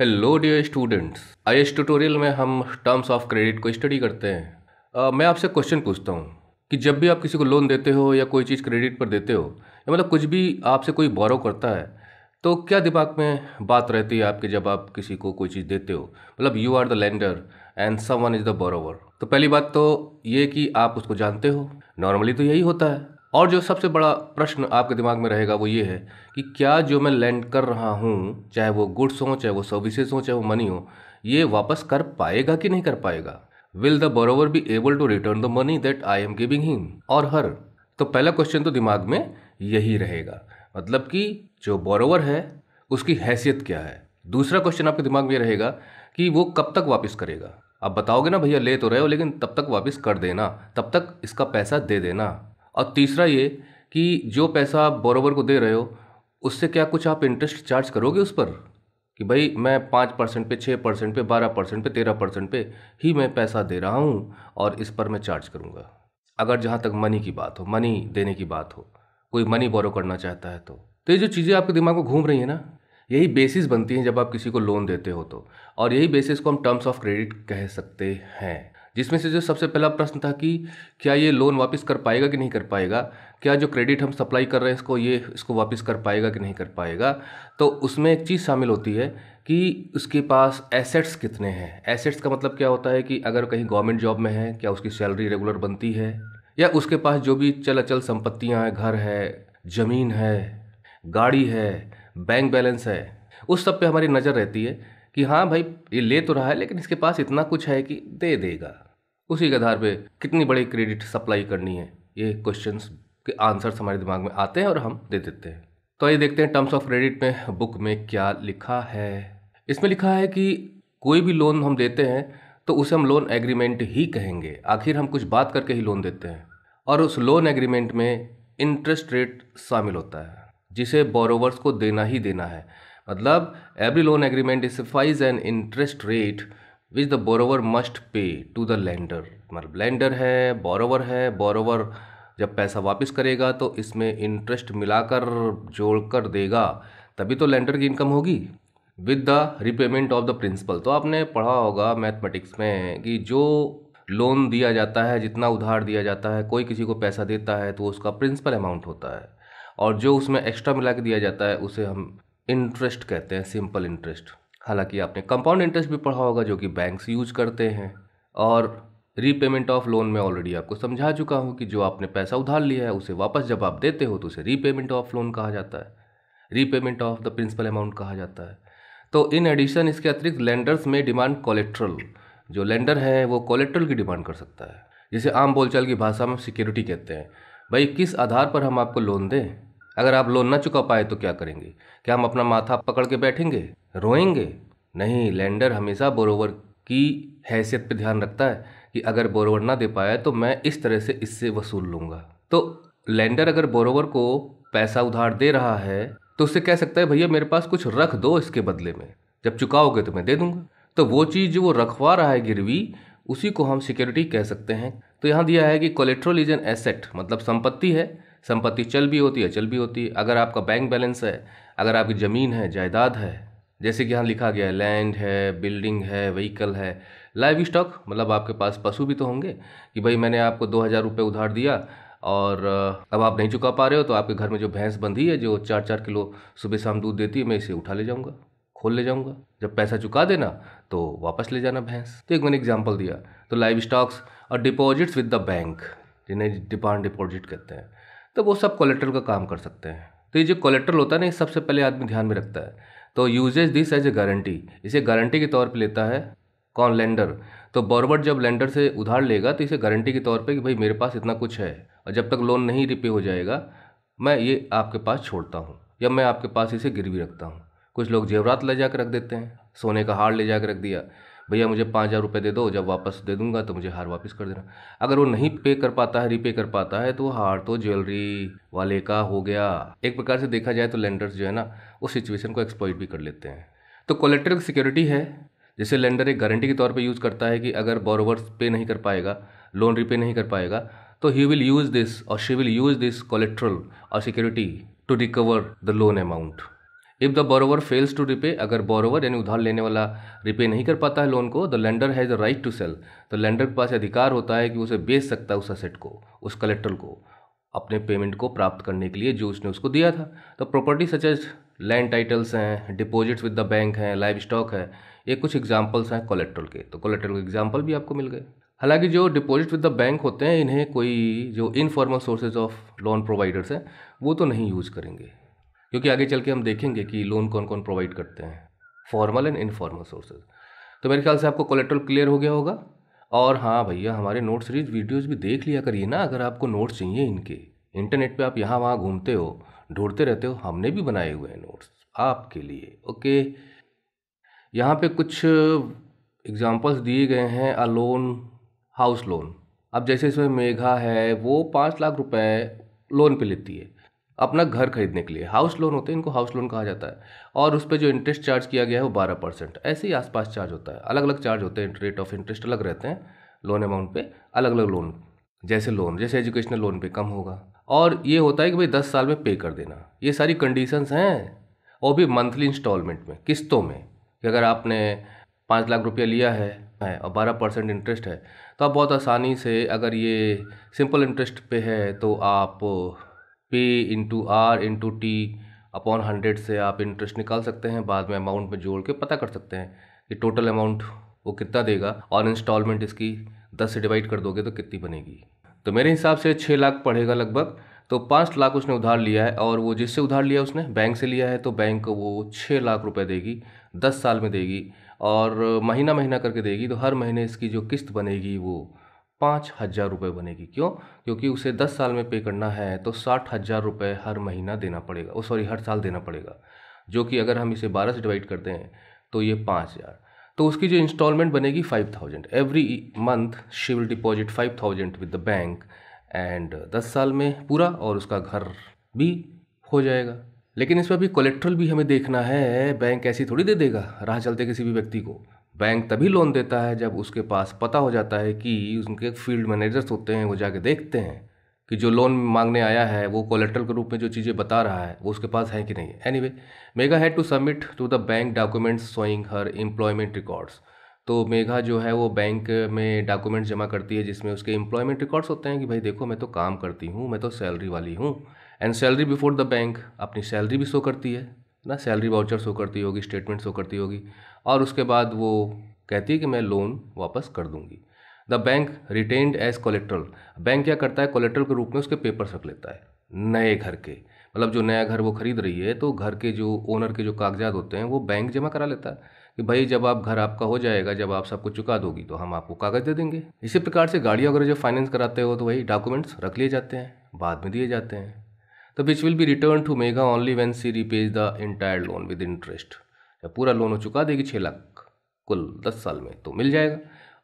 hello dear students I S tutorial में हम terms of credit को स्टडी करते हैं uh, मैं आपसे क्वेश्चन पूछता हूँ कि जब भी आप किसी को लोन देते हो या कोई चीज़ क्रेडिट पर देते हो या मतलब कुछ भी आपसे कोई बोरो करता है तो क्या दिमाग में बात रहती है आपके जब आप किसी को कोई चीज़ देते हो मतलब you are the lender and someone is the borrower तो पहली बात तो ये कि आप उसको जानते हो नॉर्मली तो यही होता है और जो सबसे बड़ा प्रश्न आपके दिमाग में रहेगा वो ये है कि क्या जो मैं लैंड कर रहा हूँ चाहे वो गुड्स हों चाहे वो सर्विसेज हों चाहे वो मनी हो ये वापस कर पाएगा कि नहीं कर पाएगा will the borrower be able to return the money that I am giving him or her तो पहला क्वेश्चन तो दिमाग में यही रहेगा मतलब कि जो बोरोवर है उसकी हैसियत क्या है दूसरा क्वेश्चन आपके दिमाग में रहेगा कि वो कब तक वापस करेगा आप बताओगे ना भैया ले तो रहे हो लेकिन तब तक वापस कर देना तब तक इसका पैसा दे देना और तीसरा ये कि जो पैसा आप बोरोवर को दे रहे हो उससे क्या कुछ आप इंटरेस्ट चार्ज करोगे उस पर कि भाई मैं पाँच परसेंट पे छः परसेंट पे बारह परसेंट पे तेरह परसेंट पे ही मैं पैसा दे रहा हूँ और इस पर मैं चार्ज करूँगा अगर जहाँ तक मनी की बात हो मनी देने की बात हो कोई मनी बोरो करना चाहता है तो तो ये जो चीज़ें आपके दिमाग में घूम रही हैं ना यही बेसिस बनती हैं जब आप किसी को लोन देते हो तो और यही बेसिस को हम टर्म्स ऑफ क्रेडिट कह सकते हैं जिसमें से जो सबसे पहला प्रश्न था कि क्या ये लोन वापस कर पाएगा कि नहीं कर पाएगा क्या जो क्रेडिट हम सप्लाई कर रहे हैं इसको ये इसको वापस कर पाएगा कि नहीं कर पाएगा तो उसमें एक चीज़ शामिल होती है कि उसके पास एसेट्स कितने हैं एसेट्स का मतलब क्या होता है कि अगर कहीं गवर्नमेंट जॉब में है क्या उसकी सैलरी रेगुलर बनती है या उसके पास जो भी चल अचल संपत्तियाँ हैं घर है ज़मीन है गाड़ी है बैंक बैलेंस है उस सब पे हमारी नज़र रहती है कि हाँ भाई ये ले तो रहा है लेकिन इसके पास इतना कुछ है कि दे देगा उसी के आधार पे कितनी बड़ी क्रेडिट सप्लाई करनी है ये क्वेश्चंस के आंसर्स हमारे दिमाग में आते हैं और हम दे देते हैं तो ये देखते हैं टर्म्स ऑफ क्रेडिट में बुक में क्या लिखा है इसमें लिखा है कि कोई भी लोन हम देते हैं तो उसे हम लोन एग्रीमेंट ही कहेंगे आखिर हम कुछ बात करके ही लोन देते हैं और उस लोन एग्रीमेंट में इंटरेस्ट रेट शामिल होता है जिसे बोरोवर्स को देना ही देना है मतलब every loan agreement specifies an interest rate which the borrower must pay to the lender मतलब लैंडर है बोरोवर है बोरोवर जब पैसा वापस करेगा तो इसमें इंटरेस्ट मिलाकर जोड़ कर देगा तभी तो लैंडर की इनकम होगी with the repayment of the principal तो आपने पढ़ा होगा मैथमेटिक्स में कि जो लोन दिया जाता है जितना उधार दिया जाता है कोई किसी को पैसा देता है तो उसका प्रिंसिपल अमाउंट होता है और जो उसमें एक्स्ट्रा मिला के दिया जाता है उसे हम इंटरेस्ट कहते हैं सिंपल इंटरेस्ट हालांकि आपने कंपाउंड इंटरेस्ट भी पढ़ा होगा जो कि बैंक्स यूज करते हैं और रीपेमेंट ऑफ लोन में ऑलरेडी आपको समझा चुका हूँ कि जो आपने पैसा उधार लिया है उसे वापस जब आप देते हो तो उसे रीपेमेंट ऑफ लोन कहा जाता है repayment of the principal amount कहा जाता है तो इन एडिशन इसके अतिरिक्त लेंडर्स में डिमांड कोलेट्रल जो लेंडर है वो कोलेट्रल की डिमांड कर सकता है जिसे आम बोलचाल की भाषा में सिक्योरिटी कहते हैं भाई किस आधार पर हम आपको लोन दें अगर आप लोन ना चुका पाए तो क्या करेंगे क्या हम अपना माथा पकड़ के बैठेंगे रोएंगे नहीं लैंडर हमेशा बोरोवर की हैसियत पर ध्यान रखता है कि अगर बोरोवर ना दे पाया तो मैं इस तरह से इससे वसूल लूँगा तो लैंडर अगर बोरोवर को पैसा उधार दे रहा है तो उससे कह सकता है भैया मेरे पास कुछ रख दो इसके बदले में जब चुकाओगे तो मैं दे दूंगा तो वो चीज़ जो वो रखवा रहा है गिरवी उसी को हम सिक्योरिटी कह सकते हैं तो यहाँ दिया है कि कोलेट्रोल इज एन एसेट मतलब संपत्ति है संपत्ति चल भी होती है चल भी होती है अगर आपका बैंक बैलेंस है अगर आपकी ज़मीन है जायदाद है जैसे कि यहाँ लिखा गया है लैंड है बिल्डिंग है व्हीकल है लाइव स्टॉक मतलब आपके पास पशु भी तो होंगे कि भाई मैंने आपको दो हज़ार रुपये उधार दिया और अब आप नहीं चुका पा रहे हो तो आपके घर में जो भैंस बंधी है जो चार चार किलो सुबह शाम दूध देती है मैं इसे उठा ले जाऊँगा खोल ले जाऊँगा जब पैसा चुका देना तो वापस ले जाना भैंस तो एक मैंने एग्जाम्पल दिया तो लाइव स्टॉक्स और डिपॉजिट्स विद द बैंक जिन्हें डिपांड डिपॉजिट कहते हैं तो वो सब कोलेट्रल का काम कर सकते हैं तो ये जो कोलेट्रल होता है ना ये सबसे पहले आदमी ध्यान में रखता है तो uses this as a guarantee इसे गारंटी के तौर पर लेता है कौन लेंडर तो बॉरवर्ड जब लेंडर से उधार लेगा तो इसे गारंटी के तौर पर कि भाई मेरे पास इतना कुछ है और जब तक लोन नहीं रिपे हो जाएगा मैं ये आपके पास छोड़ता हूँ या मैं आपके पास इसे गिरवी रखता हूँ कुछ लोग जेवरात ले जाकर रख देते हैं सोने का हार ले जाकर रख दिया भैया मुझे पाँच हज़ार रुपये दे दो जब वापस दे दूंगा तो मुझे हार वापस कर देना अगर वो नहीं पे कर पाता है रीपे कर पाता है तो हार तो ज्वेलरी वाले का हो गया एक प्रकार से देखा जाए तो लेंडर्स जो है ना उस सिचुएशन को एक्सप्लॉइट भी कर लेते हैं तो कोलेक्टर सिक्योरिटी है जैसे लेंडर एक गारंटी के तौर पर यूज़ करता है कि अगर बॉरोवर्स पे नहीं कर पाएगा लोन रीपे नहीं कर पाएगा तो he will use this or she will use this collateral or security to recover the loan amount if the borrower fails to repay अगर बोरोवर यानी उधार लेने वाला रिपे नहीं कर पाता है लोन को the lender has a right to sell तो लेंडर के पास अधिकार होता है कि उसे बेच सकता है उस असेट को उस कलेक्टर को अपने पेमेंट को प्राप्त करने के लिए जो उसने उसको दिया था तो property such as land titles हैं डिपॉजिट्स विद द बैंक हैं लाइव स्टॉक है ये कुछ एग्जाम्पल्स हैं कोलेट्रल के तो कोलेट्रल के एग्जाम्पल भी आपको मिल गए हालांकि जो डिपॉजिट विद द बैंक होते हैं इन्हें कोई जो informal sources of loan providers हैं वो तो नहीं यूज़ करेंगे क्योंकि आगे चल के हम देखेंगे कि लोन कौन कौन प्रोवाइड करते हैं फॉर्मल एंड इनफॉर्मल सोर्सेज तो मेरे ख्याल से आपको कोलेट्रल क्लियर हो गया होगा और हाँ भैया हमारे नोट सीरीज वीडियोज़ भी देख लिया करिए ना अगर आपको नोट्स चाहिए इनके इंटरनेट पर आप यहाँ वहाँ घूमते हो ढूंढते रहते हो हमने भी बनाए हुए हैं नोट्स आपके लिए ओके यहाँ पे कुछ एग्जांपल्स दिए गए हैं अ लोन हाउस लोन अब जैसे इसमें मेघा है वो पाँच लाख रुपए लोन पे लेती है अपना घर खरीदने के लिए हाउस लोन होते हैं इनको हाउस लोन कहा जाता है और उस पर जो इंटरेस्ट चार्ज किया गया है वो बारह परसेंट ऐसे ही आसपास चार्ज होता है अलग अलग चार्ज होते हैं रेट ऑफ इंटरेस्ट अलग रहते हैं लोन अमाउंट पे अलग अलग लोन जैसे लोन जैसे एजुकेशनल लोन पे कम होगा और ये होता है कि भाई दस साल में पे कर देना ये सारी कंडीशंस हैं और भी मंथली इंस्टॉलमेंट में किस्तों में कि अगर आपने पाँच लाख रुपया लिया है है और बारह परसेंट इंटरेस्ट है तो आप बहुत आसानी से अगर ये सिंपल इंटरेस्ट पे है तो आप P into R into T upon hundred से आप इंटरेस्ट निकाल सकते हैं बाद में अमाउंट में जोड़ के पता कर सकते हैं कि टोटल अमाउंट वो कितना देगा और इंस्टॉलमेंट इसकी दस से डिवाइड कर दोगे तो कितनी बनेगी तो मेरे हिसाब से छः लाख पड़ेगा लगभग तो पाँच लाख उसने उधार लिया है और वो जिससे उधार लिया उसने बैंक से लिया है तो बैंक को वो छः लाख रुपए देगी दस साल में देगी और महीना महीना करके देगी तो हर महीने इसकी जो किस्त बनेगी वो पाँच हज़ार रुपये बनेगी क्यों क्योंकि उसे दस साल में पे करना है तो साठ हज़ार रुपये हर महीना देना पड़ेगा वो सॉरी हर साल देना पड़ेगा जो कि अगर हम इसे बारह से डिवाइड करते हैं तो ये पाँच हज़ार तो उसकी जो इंस्टॉलमेंट बनेगी five thousand every month she will deposit five thousand with the bank and दस साल में पूरा और उसका घर भी हो जाएगा लेकिन इसमें अभी कोलेक्ट्रल भी हमें देखना है बैंक ऐसी थोड़ी दे देगा राह चलते किसी भी व्यक्ति को बैंक तभी लोन देता है जब उसके पास पता हो जाता है कि उनके फील्ड मैनेजर्स होते हैं वो जाके देखते हैं कि जो लोन मांगने आया है वो कोलेट्रल के रूप में जो चीज़ें बता रहा है वो उसके पास है कि नहीं anyway Megha had to submit to the bank documents showing her employment records तो मेघा जो है वो बैंक में डॉक्यूमेंट्स जमा करती है जिसमें उसके एम्प्लॉयमेंट रिकॉर्ड्स होते हैं कि भाई देखो मैं तो काम करती हूँ मैं तो सैलरी वाली हूँ and salary before the bank अपनी सैलरी भी शो करती है ना सैलरी वाउचर शो करती होगी स्टेटमेंट शो करती होगी और उसके बाद वो कहती है कि मैं लोन वापस कर दूंगी the bank retained as collateral bank क्या करता है कोलेक्ट्रल के रूप में उसके पेपर्स रख लेता है नए घर के मतलब जो नया घर वो खरीद रही है तो घर के जो ओनर के जो कागजात होते हैं वो बैंक जमा करा लेता है कि भाई जब आप घर आपका हो जाएगा जब आप सबको चुका दोगी तो हम आपको कागज़ दे देंगे इसी प्रकार से गाड़ियाँ वगैरह जो फाइनेंस कराते हो तो वही डॉक्यूमेंट्स रख लिए जाते हैं बाद में दिए जाते हैं तो which will be return to mega only when she repays the entire loan with interest जब पूरा लोन हो चुका देगी छः लाख कुल दस साल में तो मिल जाएगा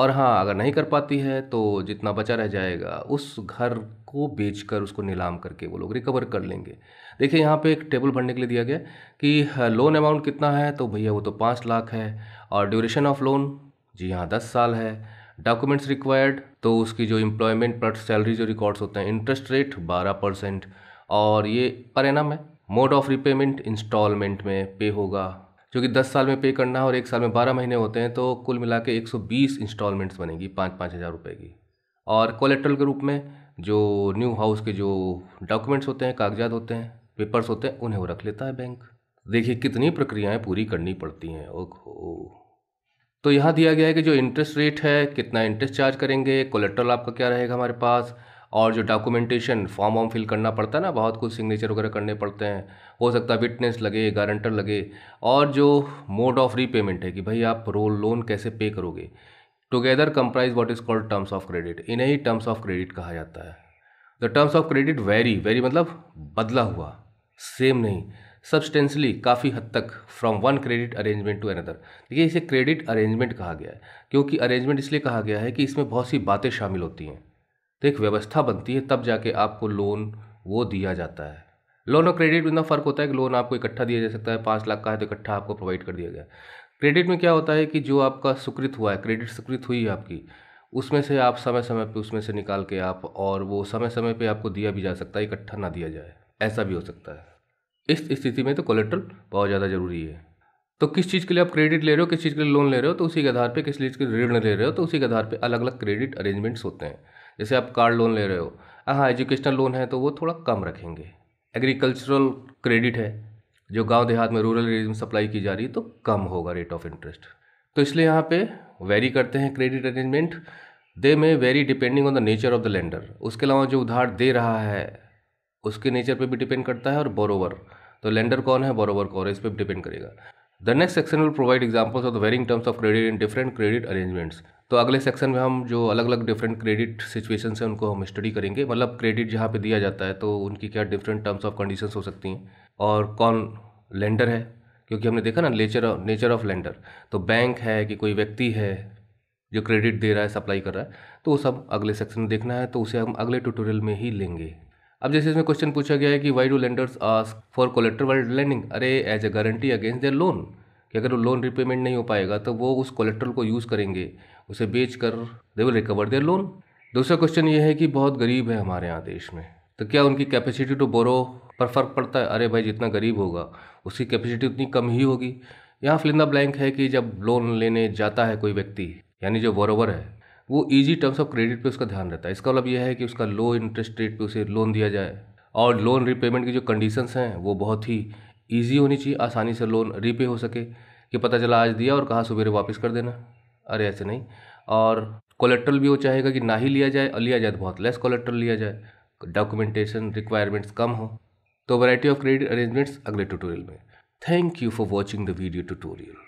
और हाँ अगर नहीं कर पाती है तो जितना बचा रह जाएगा उस घर को बेचकर उसको नीलाम करके वो लोग रिकवर कर लेंगे देखिए यहाँ पे एक टेबल भरने के लिए दिया गया कि लोन हाँ, अमाउंट कितना है तो भैया वो तो पाँच लाख है और ड्यूरेशन ऑफ लोन जी हाँ दस साल है डॉक्यूमेंट्स रिक्वायर्ड तो उसकी जो एम्प्लॉयमेंट पर सैलरी जो रिकॉर्ड्स होते हैं इंटरेस्ट रेट बारह परसेंट और ये पर एनम है मोड ऑफ रिपेमेंट इंस्टॉलमेंट में पे होगा जो कि दस साल में पे करना है और एक साल में बारह महीने होते हैं तो कुल मिला के एक सौ बीस इंस्टॉलमेंट्स बनेगी पाँच पाँच हज़ार रुपये की और कोलेट्रल के रूप में जो न्यू हाउस के जो डॉक्यूमेंट्स होते हैं कागजात होते हैं पेपर्स होते हैं उन्हें वो रख लेता है बैंक देखिए कितनी प्रक्रियाएं पूरी करनी पड़ती हैं ओह तो यहाँ दिया गया है कि जो इंटरेस्ट रेट है कितना इंटरेस्ट चार्ज करेंगे कोलेट्रल आपका क्या रहेगा हमारे पास और जो डॉक्यूमेंटेशन फॉर्म वॉर्म फिल करना पड़ता है ना बहुत कुछ सिग्नेचर वगैरह करने पड़ते हैं हो सकता है विटनेस लगे गारंटर लगे और जो मोड ऑफ रीपेमेंट है कि भाई आप रोल लोन कैसे पे करोगे together comprise what is called terms of credit इन्हें ही टर्म्स ऑफ क्रेडिट कहा जाता है the terms of credit vary vary मतलब बदला हुआ सेम नहीं सब्सटेंसली काफ़ी हद तक from one credit arrangement to another देखिए इसे क्रेडिट अरेंजमेंट कहा गया है क्योंकि अरेंजमेंट इसलिए कहा गया है कि इसमें बहुत सी बातें शामिल होती हैं तो एक व्यवस्था बनती है तब जाके आपको लोन वो दिया जाता है लोन और क्रेडिट में इतना फ़र्क होता है कि लोन आपको इकट्ठा दिया जा सकता है पाँच लाख का है तो इकट्ठा आपको प्रोवाइड कर दिया गया क्रेडिट में क्या होता है कि जो आपका स्वीकृत हुआ है क्रेडिट स्वीकृत हुई है आपकी उसमें से आप समय समय पर उसमें से निकाल के आप और वो समय समय पर आपको दिया भी जा सकता है इकट्ठा ना दिया जाए ऐसा भी हो सकता है इस स्थिति में तो कोलेट्रल बहुत ज़्यादा ज़रूरी है तो किस चीज़ के लिए आप क्रेडिट ले रहे हो किस चीज़ के लिए लोन ले रहे हो तो उसी के आधार पर किस चीज़ के ऋण ले रहे हो तो उसी के आधार पर अलग अलग क्रेडिट अरेंजमेंट्स होते हैं जैसे आप कार लोन ले रहे हो हाँ एजुकेशनल लोन है तो वो थोड़ा कम रखेंगे एग्रीकल्चरल क्रेडिट है जो गांव देहात में रूरल एरिया में सप्लाई की जा रही है तो कम होगा रेट ऑफ इंटरेस्ट तो इसलिए यहाँ पे वेरी करते हैं credit arrangement they may vary depending on the nature of the lender उसके अलावा जो उधार दे रहा है उसके नेचर पे भी डिपेंड करता है और बोरोवर तो लेंडर कौन है बोरोवर कौन है इस पर डिपेंड करेगा the next section will provide examples of the varying terms of credit in different credit arrangements तो अगले सेक्शन में हम जो अलग अलग डिफरेंट क्रेडिट सिचुएशन है उनको हम स्टडी करेंगे मतलब क्रेडिट जहाँ पे दिया जाता है तो उनकी क्या डिफरेंट टर्म्स ऑफ कंडीशंस हो सकती हैं और कौन लेंडर है क्योंकि हमने देखा ना नेचर नेचर ऑफ लेंडर तो बैंक है कि कोई व्यक्ति है जो क्रेडिट दे रहा है सप्लाई कर रहा है तो वो सब अगले सेक्शन में देखना है तो उसे हम अगले ट्यूटोरियल में ही लेंगे अब जैसे इसमें क्वेश्चन पूछा गया है कि why do lenders ask for collateral while lending are as a guarantee against their loan कि अगर वो लोन रिपेमेंट नहीं हो पाएगा तो वो उस कोलेक्ट्रल को यूज़ करेंगे उसे बेच कर they will recover their loan दूसरा क्वेश्चन ये है कि बहुत गरीब है हमारे यहाँ देश में तो क्या उनकी कैपेसिटी टू बोरो पर फर्क पड़ता है अरे भाई जितना गरीब होगा उसकी कैपेसिटी उतनी कम ही होगी यहाँ फिलिंदा ब्लैंक है कि जब लोन लेने जाता है कोई व्यक्ति यानी जो बोरोवर है वो इजी टर्म्स ऑफ क्रेडिट पे उसका ध्यान रहता है इसका मतलब यह है कि उसका लो इंटरेस्ट रेट पे उसे लोन दिया जाए और लोन रिपेमेंट की जो कंडीशंस हैं वो बहुत ही ईजी होनी चाहिए आसानी से लोन रीपे हो सके कि पता चला आज दिया और कहा सवेरे वापस कर देना अरे ऐसे नहीं और कोलेट्रल भी वो चाहेगा कि ना ही लिया जाए और लिया जाए तो बहुत लेस कोलेट्रल लिया जाए डॉक्यूमेंटेशन रिक्वायरमेंट्स कम हो तो वैरायटी ऑफ क्रेडिट अरेंजमेंट्स अगले ट्यूटोरियल में thank you for watching the video tutorial